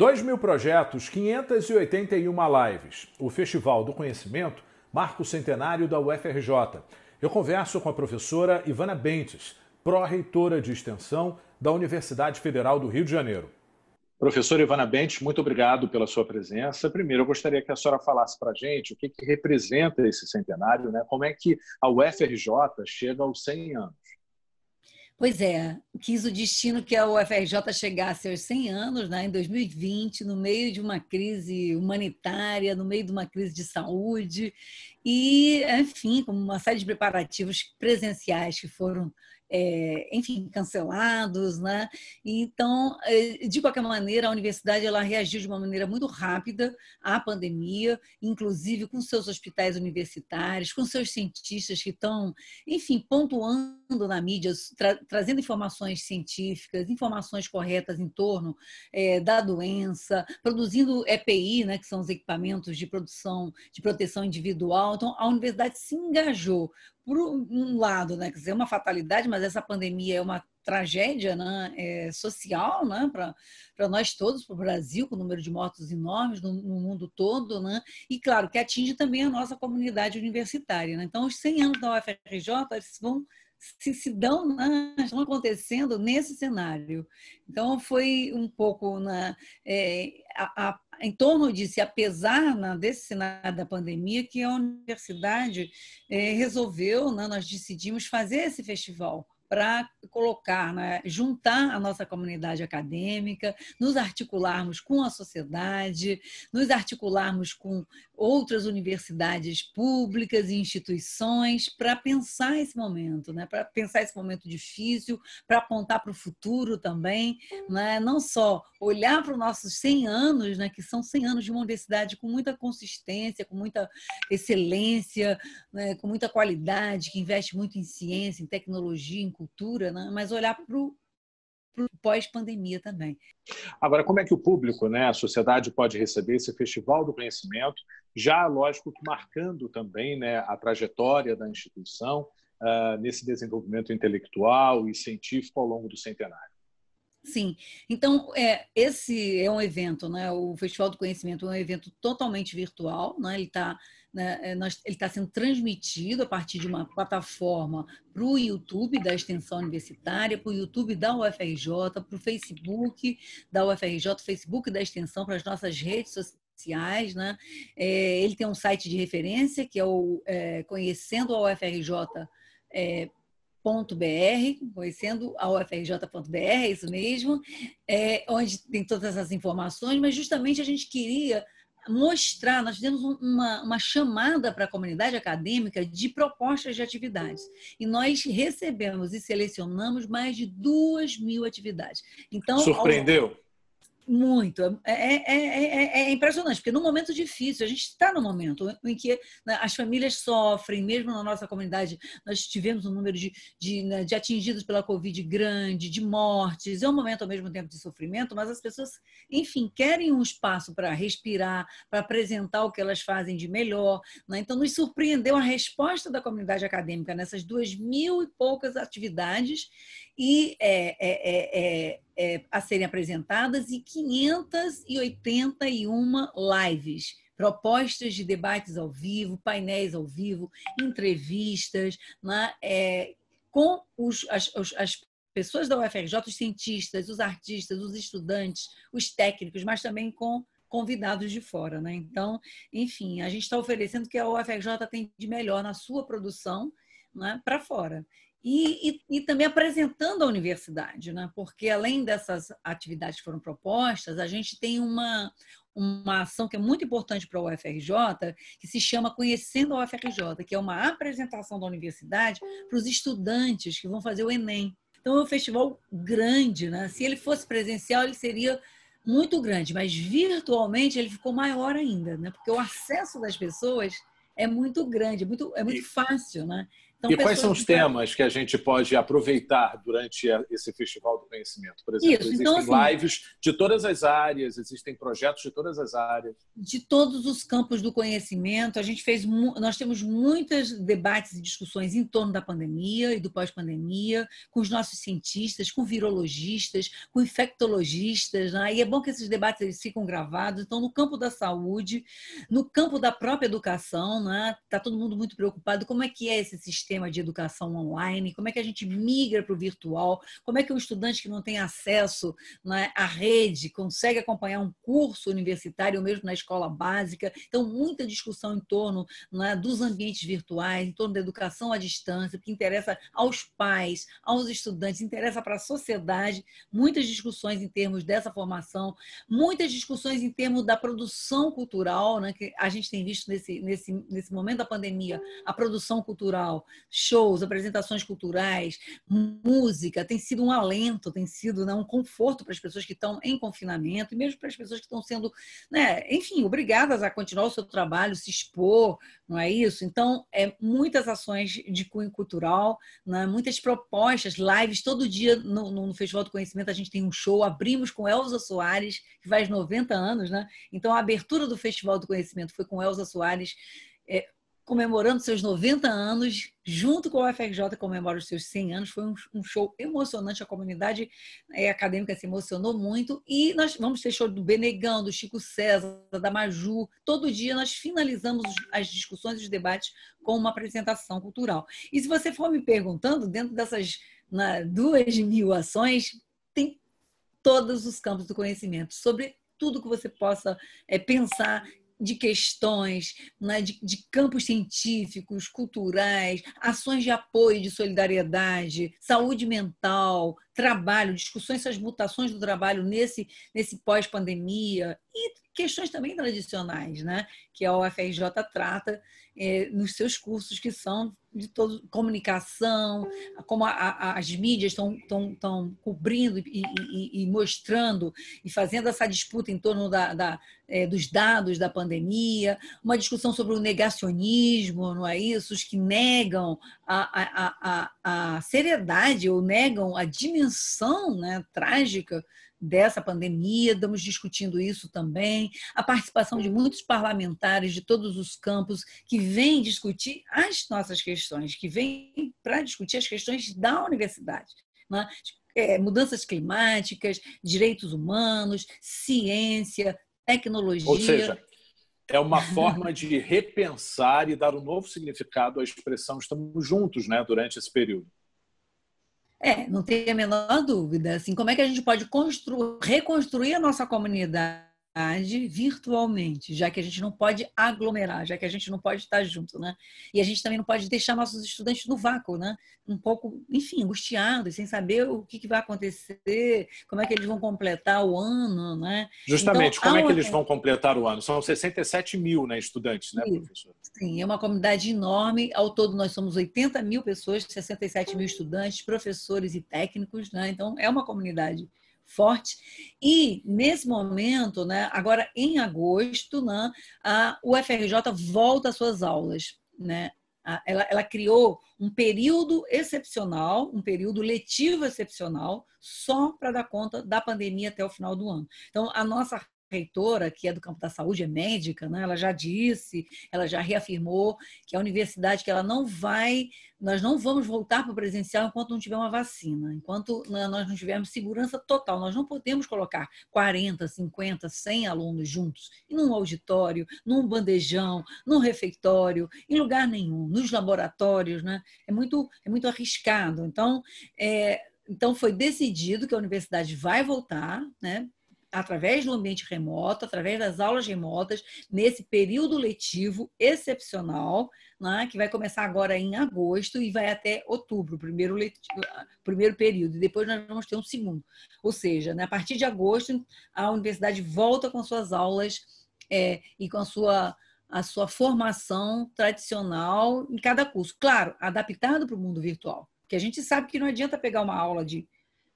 2 mil projetos, 581 lives. O Festival do Conhecimento marca o centenário da UFRJ. Eu converso com a professora Ivana Bentes, pró-reitora de Extensão da Universidade Federal do Rio de Janeiro. Professora Ivana Bentes, muito obrigado pela sua presença. Primeiro, eu gostaria que a senhora falasse para a gente o que, que, representa esse centenário, né? como é que a UFRJ chega aos 100 anos. Pois é, quis o destino que a UFRJ chegasse aos 100 anos, né, em 2020, no meio de uma crise humanitária, no meio de uma crise de saúde, e, enfim, com uma série de preparativos presenciais que foram é, enfim, cancelados, né? Então, eh, de qualquer maneira, a universidade ela reagiu de uma maneira muito rápida à pandemia, inclusive com seus hospitais universitários, com seus cientistas que estão, enfim, pontuando na mídia, tra trazendo informações científicas, informações corretas em torno é, da doença, produzindo EPI, né, que são os equipamentos de produção de proteção individual. Então, a universidade se engajou por um lado, né, quer dizer, é uma fatalidade, mas essa pandemia é uma tragédia né, é, social né, para nós todos, para o Brasil, com o número de mortos enormes no, no, mundo todo, né, e claro que atinge também a nossa comunidade universitária. Né? Então, os 100 anos da UFRJ vão se, se dão, né, estão acontecendo nesse cenário. Então, foi um pouco na, né, é, a, a em torno disso, apesar né, desse cenário da pandemia, que a universidade eh, resolveu, né, nós decidimos fazer esse festival para colocar, né, juntar a nossa comunidade acadêmica, nos articularmos com a sociedade, nos articularmos com outras universidades públicas e instituições para pensar esse momento, né, para pensar esse momento difícil, para apontar para o futuro também, né, não só olhar para os nossos 100 anos, né, que são 100 anos de uma universidade com muita consistência, com muita excelência, né, com muita qualidade, que investe muito em ciência, em tecnologia, em cultura, né? mas olhar para o pós-pandemia também. Agora, como é que o público, né, a sociedade pode receber esse Festival do Conhecimento, já, lógico, marcando também né, a trajetória da instituição uh, nesse desenvolvimento intelectual e científico ao longo do centenário? Sim, então é, esse é um evento, né? O Festival do Conhecimento é um evento totalmente virtual, né? Ele está né, é, nós, ele está sendo transmitido a partir de uma plataforma para o YouTube da extensão universitária, para o YouTube da UFRJ, para o Facebook da UFRJ, Facebook da extensão, para as nossas redes sociais sociais, né? É, ele tem um site de referência que é o é, conhecendo a UFRJ.br, É, conhecendo a UFRJ.br, é isso mesmo, é, onde tem todas essas informações, mas justamente a gente queria mostrar, nós fizemos uma, uma chamada para a comunidade acadêmica de propostas de atividades. E nós recebemos e selecionamos mais de duas mil atividades. Então, Surpreendeu? Ao muito. É é é, é, é, é, impressionante, porque num momento difícil, a gente está num momento em que né, as famílias sofrem, mesmo na nossa comunidade, nós tivemos um número de, de, né, de atingidos pela Covid grande, de mortes. É um momento ao mesmo tempo de sofrimento, mas as pessoas, enfim, querem um espaço para respirar, para apresentar o que elas fazem de melhor. Né? Então, nos surpreendeu a resposta da comunidade acadêmica nessas duas mil e poucas atividades e é é, é, é, é, a serem apresentadas e 581 lives, propostas de debates ao vivo, painéis ao vivo, entrevistas, né, é, com os, as, as pessoas da UFRJ, os cientistas, os artistas, os estudantes, os técnicos, mas também com convidados de fora, né? Então, enfim, a gente está oferecendo o que a UFRJ tem de melhor na sua produção né, para fora. E, e, e, também apresentando a universidade, né? porque além dessas atividades que foram propostas, a gente tem uma, uma ação que é muito importante para a UFRJ, que se chama Conhecendo a UFRJ, que é uma apresentação da universidade para os estudantes que vão fazer o Enem. Então é um festival grande, né? se ele fosse presencial, ele seria muito grande, mas virtualmente ele ficou maior ainda, né? porque o acesso das pessoas é muito grande, é muito, é muito fácil, né? Então, e quais são os temas que a gente pode aproveitar durante esse Festival do Conhecimento? Por exemplo, Isso. Então, existem então, assim, lives de todas as áreas, existem projetos de todas as áreas. De todos os campos do conhecimento, a gente fez, nós temos muitos debates e discussões em torno da pandemia e do pós-pandemia, com os nossos cientistas, com virologistas, com infectologistas, né? e é bom que esses debates eles ficam gravados. Então, no campo da saúde, no campo da própria educação, está né? Tá todo mundo muito preocupado como é que é esse sistema sistema de educação online, como é que a gente migra para o virtual, como é que o um estudante que não tem acesso né, à rede consegue acompanhar um curso universitário ou mesmo na escola básica. Então, muita discussão em torno né, dos ambientes virtuais, em torno da educação à distância, que interessa aos pais, aos estudantes, interessa para a sociedade, muitas discussões em termos dessa formação, muitas discussões em termos da produção cultural, né, que a gente tem visto nesse, nesse, nesse momento da pandemia, a produção cultural shows, apresentações culturais, música, tem sido um alento, tem sido né, um conforto para as pessoas que estão em confinamento e mesmo para as pessoas que estão sendo, né, enfim, obrigadas a continuar o seu trabalho, se expor, não é isso? Então, é muitas ações de cunho cultural, né, muitas propostas, lives, todo dia no, no Festival do Conhecimento a gente tem um show, abrimos com Elza Soares, que faz 90 anos, né? Então, a abertura do Festival do Conhecimento foi com Elza Soares, é, comemorando seus 90 anos, junto com a UFRJ comemora os seus 100 anos. Foi um, show emocionante, a comunidade eh, acadêmica se emocionou muito. E nós vamos ter show do Benegão, do Chico César, da Maju. Todo dia nós finalizamos as discussões e os debates com uma apresentação cultural. E se você for me perguntando, dentro dessas na, duas mil ações, tem todos os campos do conhecimento sobre tudo que você possa é, pensar de questões, né, de, de, campos científicos, culturais, ações de apoio, de solidariedade, saúde mental, trabalho, discussões sobre as mutações do trabalho nesse, nesse pós-pandemia e questões também tradicionais, né, que a UFRJ trata é, nos seus cursos que são de todo, comunicação, como a, a, as mídias estão cobrindo e, e, e, mostrando e fazendo essa disputa em torno da, da é, dos dados da pandemia, uma discussão sobre o negacionismo, não é isso? Os que negam a, a, a, a seriedade ou negam a dimensão né, trágica dessa pandemia, estamos discutindo isso também, a participação de muitos parlamentares de todos os campos que vêm discutir as nossas questões, que vêm para discutir as questões da universidade. Né? É, mudanças climáticas, direitos humanos, ciência, tecnologia. Ou seja, é uma forma de repensar e dar um novo significado à expressão estamos juntos né, durante esse período. É, não tem a menor dúvida. Assim, como é que a gente pode reconstruir a nossa comunidade virtualmente, já que a gente não pode aglomerar, já que a gente não pode estar junto, né? E a gente também não pode deixar nossos estudantes no vácuo, né? Um pouco, enfim, angustiados, sem saber o que, que vai acontecer, como é que eles vão completar o ano, né? Justamente, então, como é que eles vão completar o ano? São 67 mil né, estudantes, né, professor? Sim, é uma comunidade enorme. Ao todo, nós somos 80 mil pessoas, 67 mil estudantes, professores e técnicos, né? Então, é uma comunidade forte. E nesse momento, né, agora em agosto, né, a UFRJ volta às suas aulas. Né? Ela, ela criou um período excepcional, um período letivo excepcional, só para dar conta da pandemia até o final do ano. Então, a nossa reitora, que é do campo da saúde, é médica, né? ela já disse, ela já reafirmou que a universidade que ela não vai, nós não vamos voltar para o presencial enquanto não tiver uma vacina, enquanto nós não tivermos segurança total. Nós não podemos colocar 40, 50, 100 alunos juntos num auditório, num bandejão, num refeitório, em lugar nenhum, nos laboratórios, né? É muito, é muito arriscado. Então, é, então foi decidido que a universidade vai voltar, né? através do ambiente remoto, através das aulas remotas, nesse período letivo excepcional, né, que vai começar agora em agosto e vai até outubro, primeiro, letivo, primeiro período, e depois nós vamos ter um segundo. Ou seja, né, a partir de agosto, a universidade volta com suas aulas é, e com a sua a sua formação tradicional em cada curso. Claro, adaptado para o mundo virtual. Porque a gente sabe que não adianta pegar uma aula de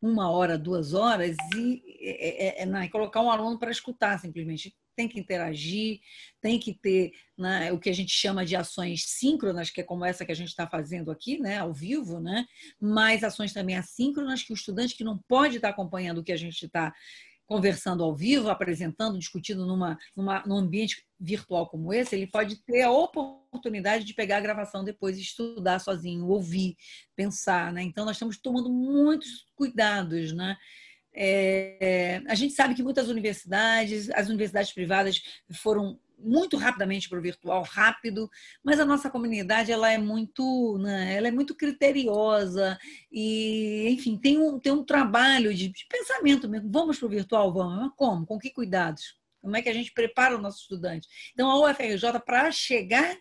uma hora, duas horas e é, é, é, né, colocar um aluno para escutar simplesmente. Tem que interagir, tem que ter né, o que a gente chama de ações síncronas, que é como essa que a gente está fazendo aqui, né, ao vivo, né, mas ações também assíncronas que o estudante que não pode estar tá acompanhando o que a gente está conversando ao vivo, apresentando, discutindo numa, numa, num ambiente virtual como esse, ele pode ter a oportunidade de pegar a gravação depois, estudar sozinho, ouvir, pensar. Né? Então, nós estamos tomando muitos cuidados. Né? É, a gente sabe que muitas universidades, as universidades privadas foram muito rapidamente para o virtual rápido, mas a nossa comunidade ela é muito, né, ela é muito criteriosa e, enfim, tem um, tem um trabalho de, de pensamento mesmo. Vamos para o virtual, vamos. Mas como? Com que cuidados? Como é que a gente prepara o nosso estudante? Então, a UFRJ, para chegar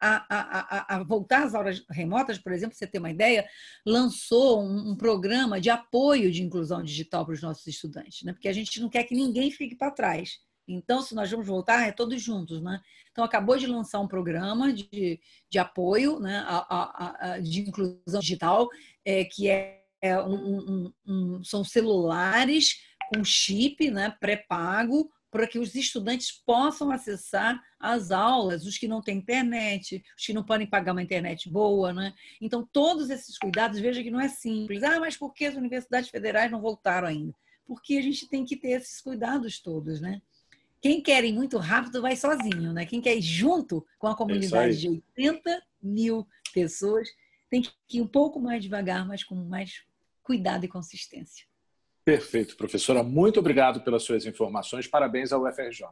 a, a, a, voltar às aulas remotas, por exemplo, você ter uma ideia, lançou um, um programa de apoio de inclusão digital para os nossos estudantes, né? porque a gente não quer que ninguém fique para trás. Então, se nós vamos voltar, é todos juntos, né? Então, acabou de lançar um programa de, de apoio, né, a, a, a, de inclusão digital, é, que é, é um, um, um, são celulares com chip, né, pré-pago, para que os estudantes possam acessar as aulas, os que não têm internet, os que não podem pagar uma internet boa, né? Então, todos esses cuidados, veja que não é simples. Ah, mas por que as universidades federais não voltaram ainda? Porque a gente tem que ter esses cuidados todos, né? Quem quer ir muito rápido vai sozinho, né? Quem quer ir junto com a é comunidade é de 80 mil pessoas tem que ir um pouco mais devagar, mas com mais cuidado e consistência. Perfeito, professora. Muito obrigado pelas suas informações. Parabéns ao UFRJ.